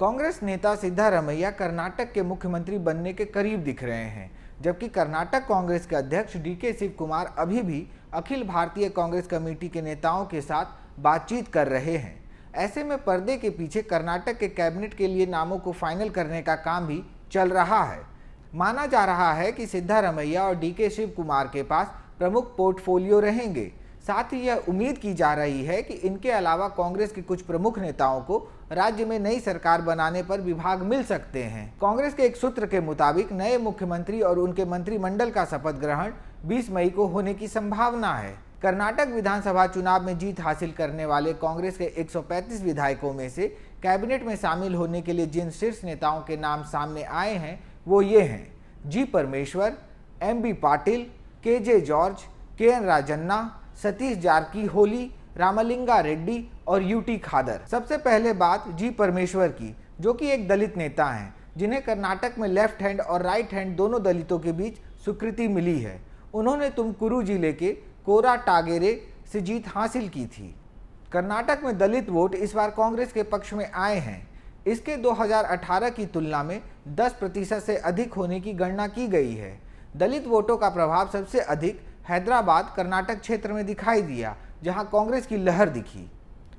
कांग्रेस नेता सिद्धारमैया कर्नाटक के मुख्यमंत्री बनने के करीब दिख रहे हैं जबकि कर्नाटक कांग्रेस के अध्यक्ष डी के शिव कुमार अभी भी अखिल भारतीय कांग्रेस कमेटी के नेताओं के साथ बातचीत कर रहे हैं ऐसे में पर्दे के पीछे कर्नाटक के कैबिनेट के लिए नामों को फाइनल करने का काम भी चल रहा है माना जा रहा है कि सिद्धारमैया और डी के शिव कुमार के पास प्रमुख पोर्टफोलियो रहेंगे साथ ही यह उम्मीद की जा रही है कि इनके अलावा कांग्रेस के कुछ प्रमुख नेताओं को राज्य में नई सरकार बनाने पर विभाग मिल सकते हैं कांग्रेस के एक सूत्र के मुताबिक नए मुख्यमंत्री और उनके मंत्रिमंडल का शपथ ग्रहण 20 मई को होने की संभावना है कर्नाटक विधानसभा चुनाव में जीत हासिल करने वाले कांग्रेस के 135 विधायकों में से कैबिनेट में शामिल होने के लिए जिन शीर्ष नेताओं के नाम सामने आए हैं वो ये हैं जी परमेश्वर M B Patil K J George K N Rajanna Satish Jarkiholi Ramalinga Reddy और यूटी खादर सबसे पहले बात जी परमेश्वर की जो कि एक दलित नेता हैं जिन्हें कर्नाटक में लेफ्ट हैंड और राइट हैंड दोनों दलितों के बीच स्वीकृति मिली है उन्होंने तुमकुरु जिले के कोरा टागेरे से जीत हासिल की थी कर्नाटक में दलित वोट इस बार कांग्रेस के पक्ष में आए हैं इसके 2018 की तुलना में 10 प्रतिशत से अधिक होने की गणना की गई है दलित वोटों का प्रभाव सबसे अधिक हैदराबाद कर्नाटक क्षेत्र में दिखाई दिया जहां कांग्रेस की लहर दिखी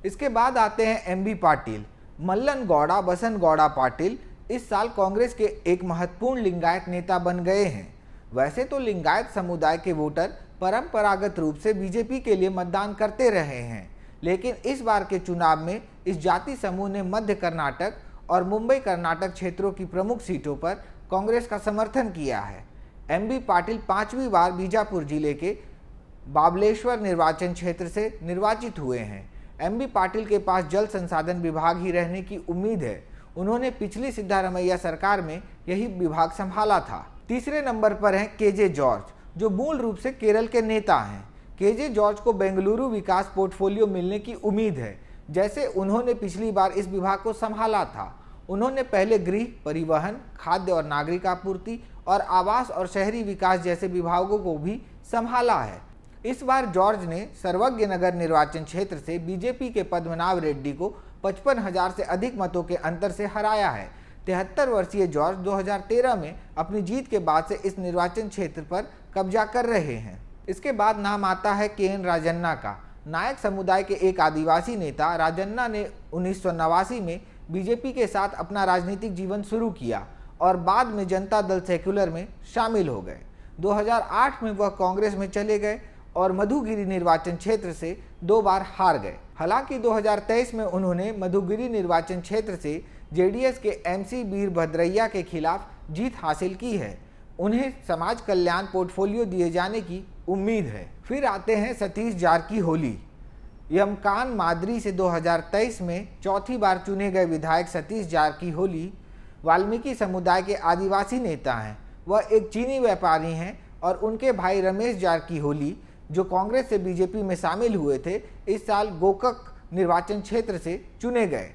इसके बाद आते हैं एम पाटिल मल्लन गौड़ा बसंत गौड़ा पाटिल इस साल कांग्रेस के एक महत्वपूर्ण लिंगायत नेता बन गए हैं वैसे तो लिंगायत समुदाय के वोटर परंपरागत रूप से बीजेपी के लिए मतदान करते रहे हैं लेकिन इस बार के चुनाव में इस जाति समूह ने मध्य कर्नाटक और मुंबई कर्नाटक क्षेत्रों की प्रमुख सीटों पर कांग्रेस का समर्थन किया है एम बी पाटिल पांचवी बार बीजापुर जिले के बाबलेश्वर निर्वाचन क्षेत्र से निर्वाचित हुए हैं एम बी पाटिल के पास जल संसाधन विभाग ही रहने की उम्मीद है उन्होंने पिछली सिद्धारमैया सरकार में यही विभाग संभाला था तीसरे नंबर पर हैं के जे जॉर्ज जो मूल रूप से केरल के नेता हैं के जे जॉर्ज को बेंगलुरु विकास पोर्टफोलियो मिलने की उम्मीद है जैसे उन्होंने पिछली बार इस विभाग को संभाला था उन्होंने पहले गृह परिवहन खाद्य और नागरिक आपूर्ति और आवास और शहरी विकास जैसे विभागों को भी संभाला है इस बार जॉर्ज ने सर्वज्ञ नगर निर्वाचन क्षेत्र से बीजेपी के पद्मनाभ रेड्डी को पचपन हजार से अधिक मतों के अंतर से हराया है तिहत्तर वर्षीय जॉर्ज 2013 में अपनी जीत के बाद से इस निर्वाचन क्षेत्र पर कब्जा कर रहे हैं इसके बाद नाम आता है के एन राजन्ना का नायक समुदाय के एक आदिवासी नेता राजन्ना ने उन्नीस में बीजेपी के साथ अपना राजनीतिक जीवन शुरू किया और बाद में जनता दल सेक्युलर में शामिल हो गए 2008 में वह कांग्रेस में चले गए और मधुगिरी निर्वाचन क्षेत्र से दो बार हार गए हालांकि 2023 में उन्होंने मधुगिरी निर्वाचन क्षेत्र से जेडीएस के एमसी वीरभद्रैया के खिलाफ जीत हासिल की है उन्हें समाज कल्याण पोर्टफोलियो दिए जाने की उम्मीद है फिर आते हैं सतीश जार की होली यमकान मादरी से 2023 में चौथी बार चुने गए विधायक सतीश जारकी होली वाल्मीकि समुदाय के आदिवासी नेता हैं वह एक चीनी व्यापारी हैं और उनके भाई रमेश जारकीहोली जो कांग्रेस से बीजेपी में शामिल हुए थे इस साल गोकक निर्वाचन क्षेत्र से चुने गए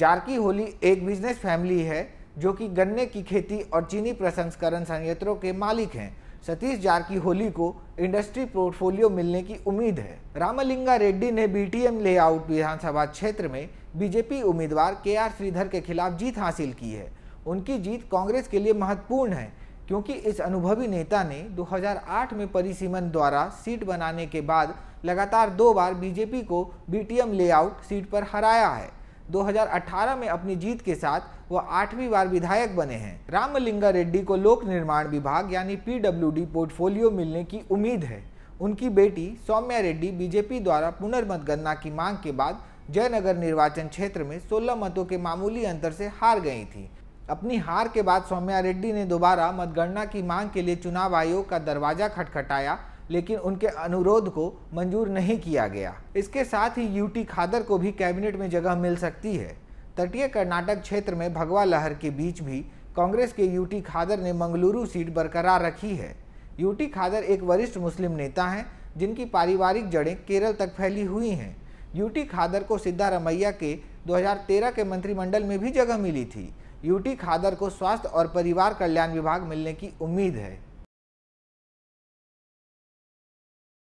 जारकी होली एक बिजनेस फैमिली है जो कि गन्ने की खेती और चीनी प्रसंस्करण संयंत्रों के मालिक हैं सतीश जारकी होली को इंडस्ट्री पोर्टफोलियो मिलने की उम्मीद है रामलिंगा रेड्डी ने बीटीएम लेआउट विधानसभा क्षेत्र में बीजेपी उम्मीदवार के आर श्रीधर के खिलाफ जीत हासिल की है उनकी जीत कांग्रेस के लिए महत्वपूर्ण है क्योंकि इस अनुभवी नेता ने 2008 में परिसीमन द्वारा सीट बनाने के बाद लगातार दो बार बीजेपी को बीटीएम लेआउट सीट पर हराया है 2018 में अपनी जीत के साथ वह आठवीं बार विधायक बने हैं रामलिंगा रेड्डी को लोक निर्माण विभाग यानी पीडब्ल्यूडी पोर्टफोलियो मिलने की उम्मीद है उनकी बेटी सौम्या रेड्डी बीजेपी द्वारा पुनर्मतगणना की मांग के बाद जयनगर निर्वाचन क्षेत्र में 16 मतों के मामूली अंतर से हार गई थी अपनी हार के बाद सौम्या रेड्डी ने दोबारा मतगणना की मांग के लिए चुनाव आयोग का दरवाजा खटखटाया लेकिन उनके अनुरोध को मंजूर नहीं किया गया इसके साथ ही यूटी खादर को भी कैबिनेट में जगह मिल सकती है तटीय कर्नाटक क्षेत्र में भगवा लहर के बीच भी कांग्रेस के यूटी खादर ने मंगलुरु सीट बरकरार रखी है यूटी खादर एक वरिष्ठ मुस्लिम नेता हैं जिनकी पारिवारिक जड़ें केरल तक फैली हुई हैं यूटी खादर को सिद्धारमैया के 2013 के मंत्रिमंडल में भी जगह मिली थी यूटी खादर को स्वास्थ्य और परिवार कल्याण विभाग मिलने की उम्मीद है